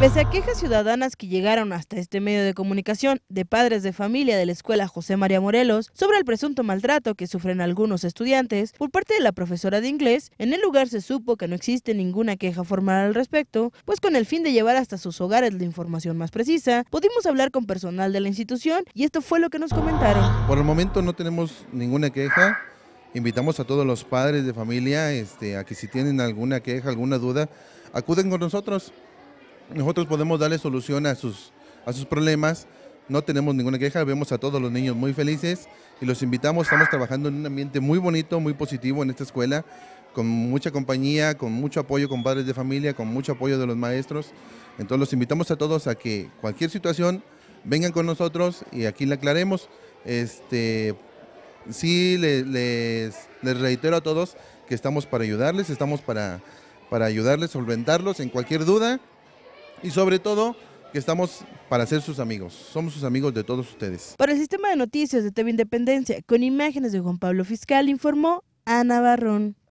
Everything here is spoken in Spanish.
Pese a quejas ciudadanas que llegaron hasta este medio de comunicación de padres de familia de la escuela José María Morelos sobre el presunto maltrato que sufren algunos estudiantes por parte de la profesora de inglés, en el lugar se supo que no existe ninguna queja formal al respecto, pues con el fin de llevar hasta sus hogares la información más precisa, pudimos hablar con personal de la institución y esto fue lo que nos comentaron. Por el momento no tenemos ninguna queja. Invitamos a todos los padres de familia este, a que si tienen alguna queja, alguna duda, acuden con nosotros nosotros podemos darle solución a sus, a sus problemas. No tenemos ninguna queja, vemos a todos los niños muy felices y los invitamos. Estamos trabajando en un ambiente muy bonito, muy positivo en esta escuela, con mucha compañía, con mucho apoyo con padres de familia, con mucho apoyo de los maestros. Entonces los invitamos a todos a que cualquier situación vengan con nosotros y aquí la aclaremos. Este, sí, les, reitero a todos que estamos para ayudarles, estamos para, para ayudarles, solventarlos en cualquier duda y sobre todo que estamos para ser sus amigos. Somos sus amigos de todos ustedes. Para el sistema de noticias de TV Independencia, con imágenes de Juan Pablo Fiscal, informó Ana Barrón.